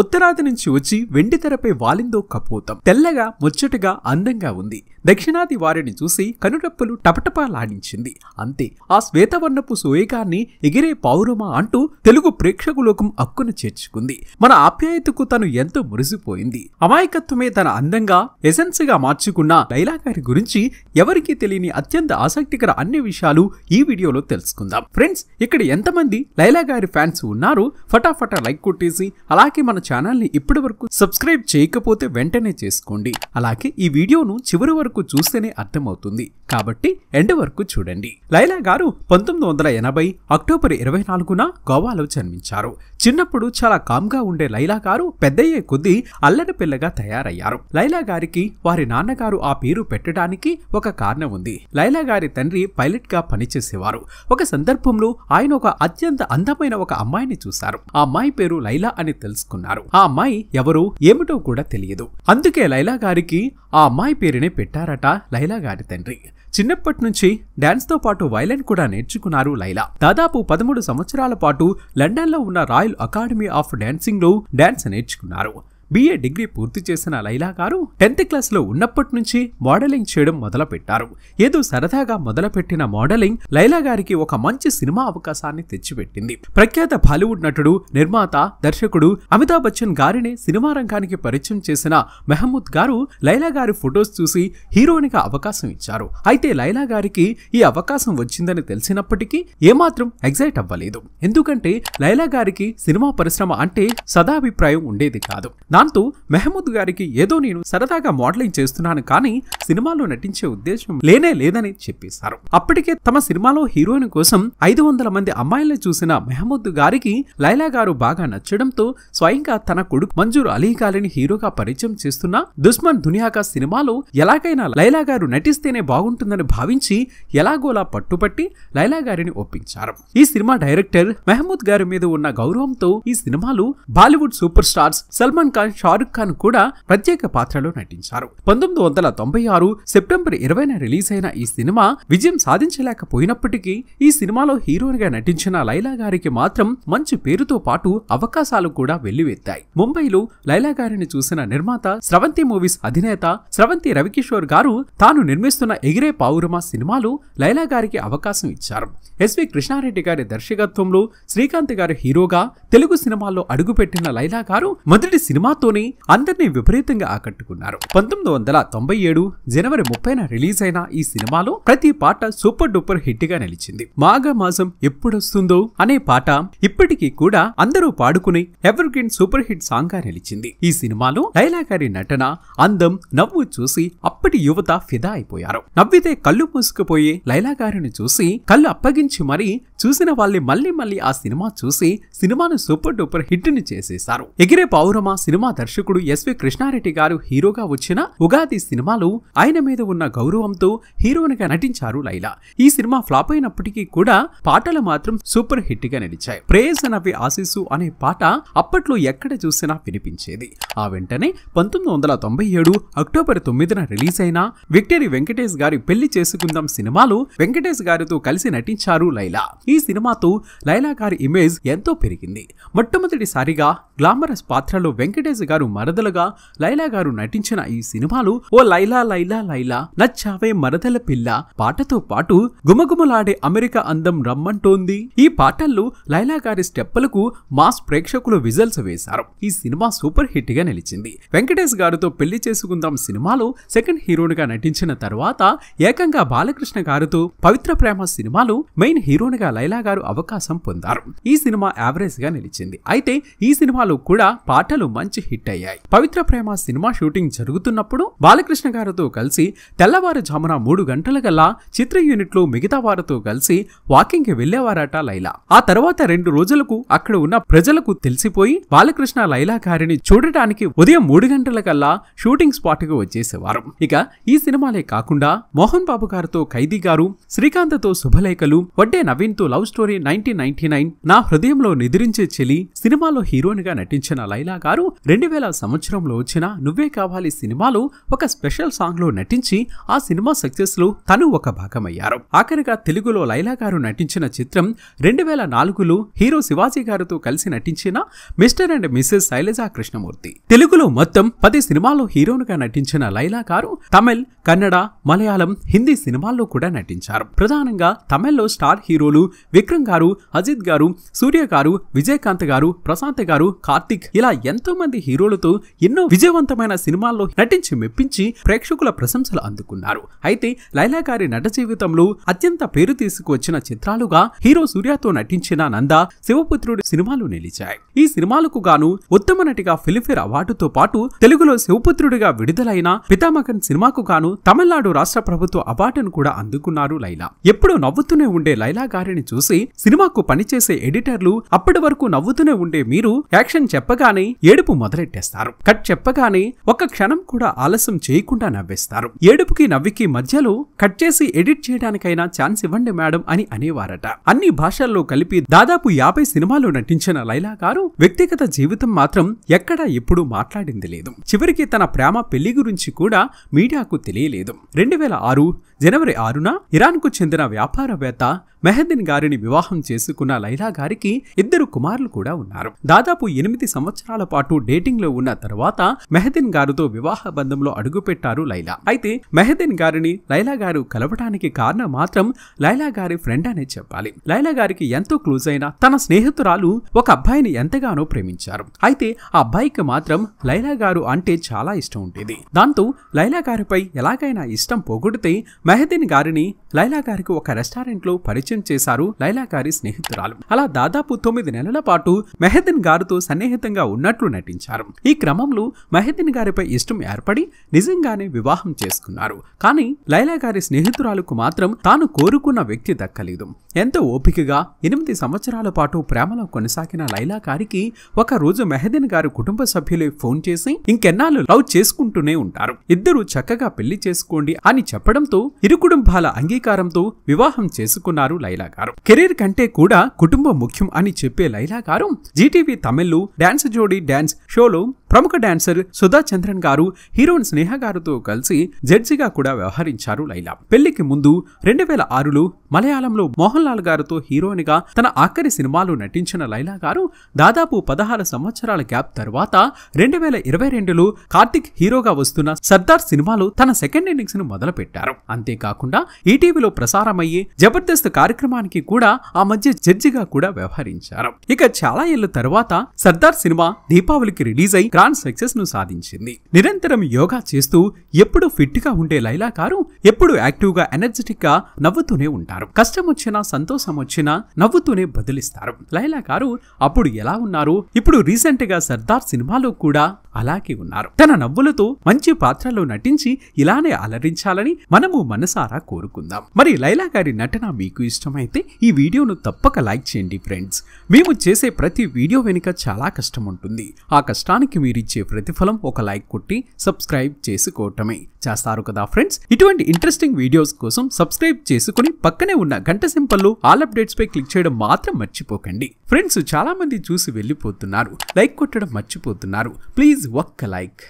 ఉత్తరాది నుంచి వచ్చి వెండి తెరపై వాలిందో కపోతం తెల్లగా ముచ్చటగా అందంగా ఉంది దక్షిణాది వారిని చూసి కనురెప్పలు టపటపాలాడించింది అంతే ఆ శ్వేతవర్ణపు సోయగాన్ని ఎగిరే పౌరమా అంటూ తెలుగు ప్రేక్షకులోకం అక్కును చేర్చుకుంది మన ఆప్యాయతకు తను ఎంతో మురిసిపోయింది అమాయకత్వమే తన అందంగా ఎసెన్స్గా మార్చుకున్న లైలా గారి గురించి ఎవరికీ తెలియని అత్యంత ఆసక్తికర అన్ని విషయాలు ఈ వీడియోలో తెలుసుకుందాం ఫ్రెండ్స్ ఇక్కడ ఎంతమంది లైలా గారి ఫ్యాన్స్ ఉన్నారు ఫటాఫటా లైక్ కొట్టేసి అలాగే మన ఛానల్ని ఇప్పటి వరకు సబ్స్క్రైబ్ చేయకపోతే వెంటనే చేసుకోండి అలాగే ఈ వీడియోను చివరి వరకు చూస్తేనే అర్థమవుతుంది కాబట్టి ఎండ వరకు చూడండి లైలా గారు పంతొమ్మిది వందల ఎనభై అక్టోబర్ ఇరవై నాలుగున గోవాలో జన్మించారు చిన్నప్పుడు చాలా కామ్గా ఉండే లైలా గారు పెద్దయ్యే కొద్దీ అల్లరి పిల్లగా తయారయ్యారు లైలా గారికి వారి నాన్నగారు ఆ పేరు పెట్టడానికి ఒక కారణం ఉంది లైలా గారి తండ్రి పైలట్ గా పనిచేసేవారు ఒక సందర్భంలో ఆయన ఒక అత్యంత అందమైన ఒక అమ్మాయిని చూశారు ఆ అమ్మాయి పేరు లైలా అని తెలుసుకున్నారు ఆ అమ్మాయి ఎవరు ఏమిటో కూడా తెలియదు అందుకే లైలా గారికి ఆ అమ్మాయి పేరునే పెట్టారట లైలా గారి తండ్రి చిన్నప్పటి నుంచి తో పాటు వైలెన్ కూడా నేర్చుకున్నారు లైలా దాదాపు పదమూడు సంవత్సరాల పాటు లండన్లో ఉన్న రాయల్ అకాడమీ ఆఫ్ లో డాన్స్ నేర్చుకున్నారు బిఏ డిగ్రీ పూర్తి చేసిన లైలా గారు టెన్త్ క్లాస్లో ఉన్నప్పటి నుంచి మోడలింగ్ చేయడం మొదలుపెట్టారు ఏదో సరదాగా మొదలుపెట్టిన మోడలింగ్ లైలా గారికి ఒక మంచి సినిమా అవకాశాన్ని తెచ్చిపెట్టింది ప్రఖ్యాత బాలీవుడ్ నటుడు నిర్మాత దర్శకుడు అమితాబ్ బచ్చన్ గారిని సినిమా రంగానికి పరిచయం చేసిన మెహమూద్ గారు లైలా గారి ఫొటోస్ చూసి హీరోయిన్గా అవకాశం ఇచ్చారు అయితే లైలా గారికి ఈ అవకాశం వచ్చిందని తెలిసినప్పటికీ ఏమాత్రం ఎగ్జైట్ అవ్వలేదు ఎందుకంటే లైలా గారికి సినిమా పరిశ్రమ అంటే సదాభిప్రాయం ఉండేది కాదు దాంతో మెహమూద్ గారికి ఏదో నేను సరదాగా మోడలింగ్ చేస్తున్నాను కానీ సినిమాలో నటించే ఉద్దేశం లేనే లేదని చెప్పేశారు అప్పటికే తమ సినిమాలో హీరోయిన్ కోసం ఐదు వందల మంది అమ్మాయిలను చూసిన మెహమూద్ గారికి లైలా గారు బాగా నచ్చడంతో స్వయంగా తన కొడుకు మంజూర్ అలీ గారిని హీరోగా పరిచయం చేస్తున్న దుష్మన్ దునియాకా సినిమాలో ఎలాగైనా లైలా గారు నటిస్తేనే బాగుంటుందని భావించి ఎలాగోలా పట్టుపట్టి లైలా గారిని ఒప్పించారు ఈ సినిమా డైరెక్టర్ మెహమూద్ గారి మీద ఉన్న గౌరవంతో ఈ సినిమాలు బాలీవుడ్ సూపర్ స్టార్స్ సల్మాన్ ఖాన్ షారుఖ్ ఖాన్ కూడా ప్రత్యేక పాత్రలో నటించారు పంతొమ్మిది వందల తొంభై ఆరు సెప్టెంబర్ ఇరవైన రిలీజ్ అయిన ఈ సినిమా విజయం సాధించలేకపోయినప్పటికీ ఈ సినిమాలో హీరోయిన్గా నటించిన లైలా గారికి మాత్రం మంచి పేరుతో పాటు అవకాశాలు కూడా వెల్లువెత్తాయి ముంబైలో లైలా గారిని చూసిన నిర్మాత స్రవంతి మూవీస్ అధినేత స్రవంతి రవికిషోర్ గారు తాను నిర్మిస్తున్న ఎగిరే పావురమా సినిమాలో లైలా గారికి అవకాశం ఇచ్చారు ఎస్వి కృష్ణారెడ్డి గారి దర్శకత్వంలో శ్రీకాంత్ గారు హీరోగా తెలుగు సినిమాల్లో అడుగుపెట్టిన లైలా గారు మొదటి సినిమా సినిమాతోనే అందరినీ విపరీతంగా ఆకట్టుకున్నారు పంతొమ్మిది వందల తొంభై ఏడు జనవరి ముప్పైన రిలీజ్ అయిన ఈ సినిమాలో ప్రతి పాట సూపర్ డూపర్ హిట్ గా నిలిచింది మాఘ మాసం ఎప్పుడొస్తుందో అనే పాట ఇప్పటికీ కూడా అందరూ పాడుకుని evergreen super hit song గా నిలిచింది ఈ సినిమాలో లైలా గారి నటన అందం నవ్వు చూసి అప్పటి యువత ఫిదా అయిపోయారు నవ్వితే కళ్ళు మూసుకుపోయే లైలా గారిని చూసి కళ్ళు అప్పగించి మరీ చూసిన వాళ్ళని మళ్ళీ మళ్ళీ ఆ సినిమా చూసి సినిమాను సూపర్ డూపర్ హిట్ ని చేసేశారు ఎగిరే పౌరమా సినిమా సినిమా దర్శకుడు ఎస్వి కృష్ణారెడ్డి గారు హీరోగా వచ్చిన ఉగాది సినిమాలు ఆయన మీద ఉన్న గౌరవంతో హీరోనిగా నటించారు లైలా ఈ సినిమా ఫ్లాప్ అయినప్పటికీ కూడా పాటలు మాత్రం సూపర్ హిట్ గా నిలిచాయి ప్రేయస్ నవి ఆశీసు అనే పాట అప్పట్లో ఎక్కడ చూసినా వినిపించేది ఆ వెంటనే పంతొమ్మిది వందల తొంభై ఏడు అక్టోబర్ తొమ్మిదిన రిలీజ్ అయిన విక్టరీ వెంకటేష్ గారి పెళ్లి చేసుకుందాం సినిమాలు వెంకటేష్ గారితో కలిసి నటించారు లైలా ఈ సినిమాతో లైలా గారి ఇమేజ్ ఎంతో పెరిగింది మొట్టమొదటిసారిగా గ్లామరస్ పాత్రలో వెంకటేష్ వెంకటేష్ గారు మరదలుగా లైలా గారు నటించిన ఈ సినిమాలు ఓ లైలా లైలా లైలా నచ్చావే మరదల పిల్ల పాటతో పాటు గుమగుమలాడే అమెరికా అందం రమ్మంటోంది ఈ పాటల్లో లైలా గారి స్టెప్పులకు మాస్ ప్రేక్షకులు విజల్స్ వేశారు ఈ సినిమా సూపర్ హిట్ గా నిలిచింది వెంకటేష్ గారితో పెళ్లి చేసుకుందాం సినిమాలో సెకండ్ గా నటించిన తర్వాత ఏకంగా బాలకృష్ణ గారితో పవిత్ర ప్రేమ సినిమాలు మెయిన్ గా లైలా గారు అవకాశం పొందారు ఈ సినిమా యావరేజ్ గా నిలిచింది అయితే ఈ సినిమాలో కూడా పాటలు మంచి మంచి హిట్ అయ్యాయి పవిత్ర ప్రేమ సినిమా షూటింగ్ జరుగుతున్నప్పుడు బాలకృష్ణ గారితో కలిసి తెల్లవారుజామున మూడు గంటల గల్లా చిత్ర యూనిట్ లో మిగతా వారితో కలిసి వాకింగ్ కి వెళ్లేవారట లైలా ఆ తర్వాత రెండు రోజులకు అక్కడ ఉన్న ప్రజలకు తెలిసిపోయి బాలకృష్ణ లైలా గారిని చూడటానికి ఉదయం మూడు గంటలకల్లా షూటింగ్ స్పాట్ కు వచ్చేసేవారు ఇక ఈ సినిమాలే కాకుండా మోహన్ బాబు గారితో ఖైదీ గారు శ్రీకాంత్తో శుభలేఖలు వడ్డే నవీన్ తో లవ్ స్టోరీ నైన్టీన్ నైన్ నా హృదయంలో నిద్రించే చెలి సినిమాలో హీరోయిన్ గా నటించిన లైలా గారు రెండు వేల సంవత్సరంలో వచ్చిన నువ్వే కావాలి సినిమాలో ఒక స్పెషల్ సాంగ్ లో నటించి ఆ సినిమా సక్సెస్ లో తను ఒక భాగమయ్యారు ఆఖరిగా తెలుగులో లైలా గారు నటించిన చిత్రం రెండు వేల నాలుగులో హీరో శివాజీ గారితో కలిసి నటించిన Mister and Mrs Shailaja Krishnamurthy తెలుగులో మొత్తం పది సినిమాల్లో హీరోనుగా నటించిన లైలా గారు తమిళ్ కన్నడ మలయాళం హిందీ సినిమాల్లో కూడా నటించారు ప్రధానంగా తమిళ్లో స్టార్ హీరోలు విక్రమ్ గారు అజిత్ గారు సూర్య గారు విజయకాంత్ గారు ప్రశాంత్ గారు కార్తిక్ ఇలా ఎంతో మంది హీరోలతో ఎన్నో విజయవంతమైన సినిమాల్లో నటించి మెప్పించి ప్రేక్షకుల ప్రశంసలు అందుకున్నారు అయితే లైలా గారి నట జీవితంలో అత్యంత పేరు తీసుకువచ్చిన చిత్రాలుగా హీరో సూర్యతో నటించిన నంద శివపుత్రుడి సినిమాలు నిలిచాయి ఈ సినిమాలకు గాను ఉత్తమ నటిగా ఫిలిఫేర్ అవార్డుతో పాటు తెలుగులో శివపుత్రుడిగా విడుదలైన పితామకన్ సినిమాకు గాను తమిళనాడు రాష్ట్ర ప్రభుత్వ అవార్డును కూడా అందుకున్నారు లైలా ఎప్పుడూ నవ్వుతూనే ఉండే లైలా గారిని చూసి సినిమాకు పనిచేసే ఎడిటర్లు అప్పటి వరకు నవ్వుతూనే ఉండే మీరు యాక్షన్ చెప్పగానే ఏడుపు మొదలెట్టేస్తారు కట్ చెప్పగానే ఒక్క క్షణం కూడా ఆలస్యం చేయకుండా నవ్వేస్తారు ఏడుపుకి నవ్వికి మధ్యలో కట్ చేసి ఎడిట్ చేయడానికైనా ఛాన్స్ ఇవ్వండి మేడం అని అనేవారట అన్ని భాషల్లో కలిపి దాదాపు యాభై సినిమాలు నటించిన లైలా గారు వ్యక్తిగత జీవితం మాత్రం ఎక్కడా ఎప్పుడూ మాట్లాడింది లేదు చివరికి తన ప్రేమ పెళ్లి గురించి కూడా మీడియాకు తెలియలేదు రెండు వేల ఆరు జనవరి ఆరున ఇరాన్కు చెందిన వ్యాపారవేత్త మెహందిన్ గారిని వివాహం చేసుకున్న లైలా గారికి ఇద్దరు కుమారులు కూడా ఉన్నారు దాదాపు ఎనిమిది సంవత్సరాల పాటు డేటింగ్ లో ఉన్న తర్వాత మెహదీన్ గారితో వివాహ బంధంలో అడుగుపెట్టారు లైలా అయితే మెహదీన్ గారిని లైలా గారు కలవటానికి కారణం మాత్రం లైలా గారి ఫ్రెండ్ అనే చెప్పాలి లైలా గారికి ఎంతో క్లోజ్ అయిన తన స్నేహితురాలు ఒక అబ్బాయిని ఎంతగానో ప్రేమించారు అయితే ఆ అబ్బాయికి మాత్రం లైలా గారు అంటే చాలా ఇష్టం ఉండేది దాంతో లైలా గారిపై ఎలాగైనా ఇష్టం పోగొడితే మెహదీన్ గారిని లైలా గారికి ఒక రెస్టారెంట్ లో పరిచయం పరిచయం చేశారు లైలాకారి స్నేహితురాలు అలా దాదాపు తొమ్మిది నెలల పాటు మెహదీన్ గారితో సన్నిహితంగా ఉన్నట్లు నటించారు ఈ క్రమంలో మెహదీన్ గారిపై ఇష్టం ఏర్పడి నిజంగానే వివాహం చేసుకున్నారు కానీ లైలా గారి స్నేహితురాలకు మాత్రం తాను కోరుకున్న వ్యక్తి దక్కలేదు ఎంతో ఓపికగా ఎనిమిది సంవత్సరాల పాటు ప్రేమలో కొనసాగిన లైలా గారికి ఒక రోజు మెహదీన్ గారు కుటుంబ సభ్యులే ఫోన్ చేసి ఇంకెన్నాళ్ళు లవ్ చేసుకుంటూనే ఉంటారు ఇద్దరు చక్కగా పెళ్లి చేసుకోండి అని చెప్పడంతో ఇరు కుటుంబాల అంగీకారంతో వివాహం చేసుకున్నారు లైలా గారు కెరీర్ కంటే కూడా కుటుంబం ముఖ్యం అని చెప్పే లైలా గారు జీటీవీ తమిళ్లు డాన్స్ జోడీ డాన్స్ షోలో ప్రముఖ డాన్సర్ సుధా చంద్రన్ గారు హీరోయిన్ స్నేహ గారితో కలిసి జడ్జిగా కూడా వ్యవహరించారు లైలా పెళ్లికి ముందు రెండు వేల ఆరులో మలయాళంలో మోహన్ లాల్ గారితో హీరోయిన్గా తన ఆఖరి సినిమాలు నటించిన లైలా గారు దాదాపు పదహారు సంవత్సరాల గ్యాప్ తర్వాత రెండు వేల ఇరవై రెండులో కార్తిక్ హీరోగా వస్తున్న సర్దార్ సినిమాలు తన సెకండ్ ఇన్నింగ్స్ ను మొదలు పెట్టారు అంతేకాకుండా ఈటీవీలో ప్రసారమయ్యే జబర్దస్త్ కార్యక్రమానికి కూడా ఆ మధ్య జడ్జిగా కూడా వ్యవహరించారు ఇక చాలా ఏళ్ల తర్వాత సర్దార్ సినిమా దీపావళికి రిలీజ్ అయి గ్రాండ్ సక్సెస్ ను సాధించింది నిరంతరం యోగా చేస్తూ ఎప్పుడు ఫిట్ గా ఉండే లైలా గారు ఎప్పుడు యాక్టివ్ గా ఎనర్జెటిక్ గా నవ్వుతూనే ఉంటారు ఉంటారు కష్టం వచ్చినా సంతోషం వచ్చినా నవ్వుతూనే బదిలిస్తారు లైలా గారు అప్పుడు ఎలా ఉన్నారు ఇప్పుడు రీసెంట్ గా సర్దార్ సినిమాలో కూడా అలాగే ఉన్నారు తన నవ్వులతో మంచి పాత్రలో నటించి ఇలానే అలరించాలని మనము మనసారా కోరుకుందాం మరి లైలా గారి నటన మీకు ఇష్టమైతే ఈ వీడియోను తప్పక లైక్ చేయండి ఫ్రెండ్స్ మేము చేసే ప్రతి వీడియో వెనుక చాలా కష్టం ఉంటుంది ఆ కష్టానికి మీరిచ్చే ప్రతిఫలం ఒక లైక్ కొట్టి సబ్స్క్రైబ్ చేసుకోవటమే చేస్తారు కదా ఫ్రెండ్స్ ఇటువంటి ఇంట్రెస్టింగ్ వీడియోస్ కోసం సబ్స్క్రైబ్ చేసుకుని పక్కనే పక్కనే ఉన్న గంట సింపల్లో ఆల్ అప్డేట్స్ పై క్లిక్ చేయడం మాత్రం మర్చిపోకండి ఫ్రెండ్స్ చాలా మంది చూసి వెళ్ళిపోతున్నారు లైక్ కొట్టడం మర్చిపోతున్నారు ప్లీజ్ ఒక్క లైక్